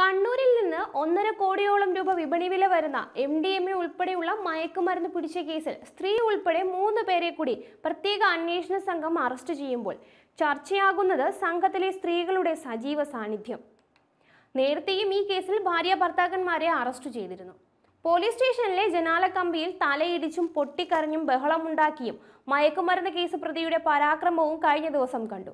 കണ്ണൂരിൽ നിന്ന് ഒന്നര കോടിയോളം രൂപ വിപണി വില വരുന്ന എം ഡി എം എ ഉൾപ്പെടെയുള്ള മയക്കുമരുന്ന് പിടിച്ച കേസിൽ സ്ത്രീ ഉൾപ്പെടെ മൂന്ന് പേരെ കൂടി പ്രത്യേക അന്വേഷണ സംഘം അറസ്റ്റ് ചെയ്യുമ്പോൾ ചർച്ചയാകുന്നത് സംഘത്തിലെ സ്ത്രീകളുടെ സജീവ സാന്നിധ്യം നേരത്തെയും ഈ കേസിൽ ഭാര്യ ഭർത്താക്കന്മാരെ അറസ്റ്റ് ചെയ്തിരുന്നു പോലീസ് സ്റ്റേഷനിലെ ജനാല കമ്പിയിൽ തലയിടിച്ചും പൊട്ടിക്കറിഞ്ഞും ബഹളമുണ്ടാക്കിയും മയക്കുമരുന്ന് കേസ് പ്രതിയുടെ പരാക്രമവും കഴിഞ്ഞ ദിവസം കണ്ടു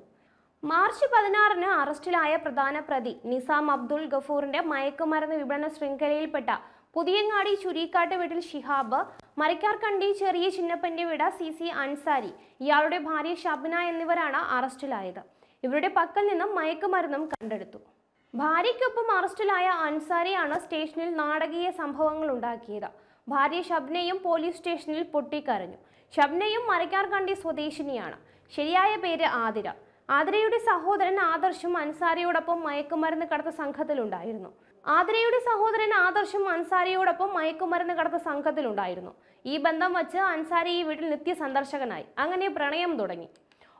മാർച്ച് പതിനാറിന് അറസ്റ്റിലായ പ്രധാന പ്രതി നിസാം അബ്ദുൾ ഗഫൂറിന്റെ മയക്കുമരുന്ന് വിപണന ശൃംഖലയിൽപ്പെട്ട പുതിയങ്ങാടി ചുരിക്കാട്ട് വീട്ടിൽ ഷിഹാബ് മരക്കാർക്കണ്ടി ചെറിയ ചിന്നപ്പന്റെ വീട് സി സി അൻസാരി ഇയാളുടെ ഭാര്യ ഷബ്ന എന്നിവരാണ് അറസ്റ്റിലായത് ഇവരുടെ പക്കൽ നിന്നും മയക്കുമരുന്നും കണ്ടെടുത്തു ഭാര്യയ്ക്കൊപ്പം അറസ്റ്റിലായ അൻസാരിയാണ് സ്റ്റേഷനിൽ നാടകീയ സംഭവങ്ങൾ ഉണ്ടാക്കിയത് ഭാര്യ ഷബ്നയും പോലീസ് സ്റ്റേഷനിൽ പൊട്ടിക്കരഞ്ഞു ഷബ്നയും മരക്കാർക്കണ്ടി സ്വദേശിനിയാണ് ശരിയായ പേര് ആതിര ആതിരയുടെ സഹോദരൻ ആദർശും അൻസാരിയോടൊപ്പം മയക്കുമരുന്ന് കടത്ത സംഘത്തിലുണ്ടായിരുന്നു ആതിരയുടെ സഹോദരൻ ആദർശും അൻസാരിയോടൊപ്പം മയക്കുമരുന്ന് കടത്ത സംഘത്തിലുണ്ടായിരുന്നു ഈ ബന്ധം വച്ച് അൻസാരി ഈ വീട്ടിൽ നിത്യ സന്ദർശകനായി അങ്ങനെ പ്രണയം തുടങ്ങി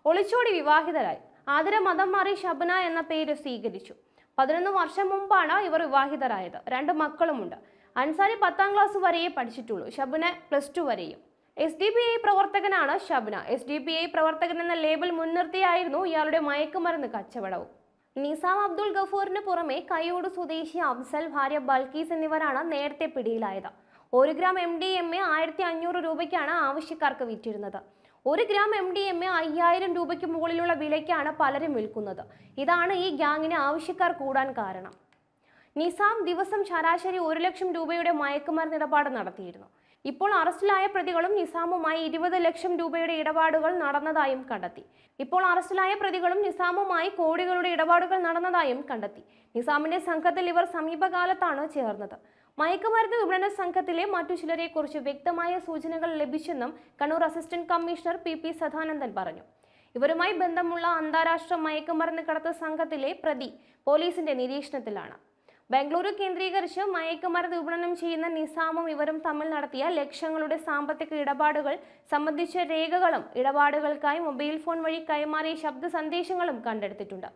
ഒളിച്ചോടി വിവാഹിതരായി ആതിര മതം മാറി ഷബ്ന എന്ന പേര് സ്വീകരിച്ചു പതിനൊന്ന് വർഷം മുമ്പാണ് ഇവർ വിവാഹിതരായത് രണ്ട് മക്കളുമുണ്ട് അൻസാരി പത്താം ക്ലാസ് വരെയേ പഠിച്ചിട്ടുള്ളൂ ഷബ്ന പ്ലസ് ടു വരെയും എസ് ഡി പി ഐ പ്രവർത്തകനാണ് Shabna S D P I പ്രവർത്തകൻ എന്ന ലേബൽ മുൻനിർത്തിയായിരുന്നു ഇയാളുടെ മയക്കുമരുന്ന് കച്ചവടവും നിസാം അബ്ദുൾ ഗഫൂറിന് പുറമെ കയ്യോട് സ്വദേശി അഫ്സൽ ഭാര്യ ബൽക്കീസ് എന്നിവരാണ് നേരത്തെ പിടിയിലായത് ഒരു gram M D M A ആയിരത്തി അഞ്ഞൂറ് രൂപയ്ക്കാണ് ആവശ്യക്കാർക്ക് വിറ്റിരുന്നത് ഒരു gram M D M A അയ്യായിരം രൂപയ്ക്ക് മുകളിലുള്ള വിലയ്ക്കാണ് പലരും വിൽക്കുന്നത് ഇതാണ് ഈ ഗ്യാങ്ങിന് ആവശ്യക്കാർ കൂടാൻ കാരണം നിസാം ദിവസം ശരാശരി ഒരു ലക്ഷം രൂപയുടെ മയക്കുമരുന്ന് ഇടപാട് നടത്തിയിരുന്നു ഇപ്പോൾ അറസ്റ്റിലായ പ്രതികളും നിസാമുമായി ഇരുപത് ലക്ഷം രൂപയുടെ ഇടപാടുകൾ നടന്നതായും കണ്ടെത്തി ഇപ്പോൾ അറസ്റ്റിലായ പ്രതികളും നിസാമുമായി കോടികളുടെ ഇടപാടുകൾ നടന്നതായും കണ്ടെത്തി നിസാമിന്റെ സംഘത്തിൽ ഇവർ സമീപകാലത്താണ് ചേർന്നത് മയക്കുമരുന്ന് വിപണന സംഘത്തിലെ മറ്റു ചിലരെക്കുറിച്ച് വ്യക്തമായ സൂചനകൾ ലഭിച്ചെന്നും Kannur assistant commissioner P P Sadanandan പറഞ്ഞു ഇവരുമായി ബന്ധമുള്ള അന്താരാഷ്ട്ര മയക്കുമരുന്ന് കടത്ത് സംഘത്തിലെ പ്രതി പോലീസിന്റെ നിരീക്ഷണത്തിലാണ് ബംഗളൂരു കേന്ദ്രീകരിച്ച് മയക്കുമരുന്ന് വിപണനം ചെയ്യുന്ന നിസാമും ഇവരും തമ്മിൽ നടത്തിയ ലക്ഷങ്ങളുടെ സാമ്പത്തിക ഇടപാടുകൾ സംബന്ധിച്ച രേഖകളും ഇടപാടുകൾക്കായി മൊബൈൽ ഫോൺ വഴി കൈമാറിയ ശബ്ദ സന്ദേശങ്ങളും കണ്ടെടുത്തിട്ടുണ്ട്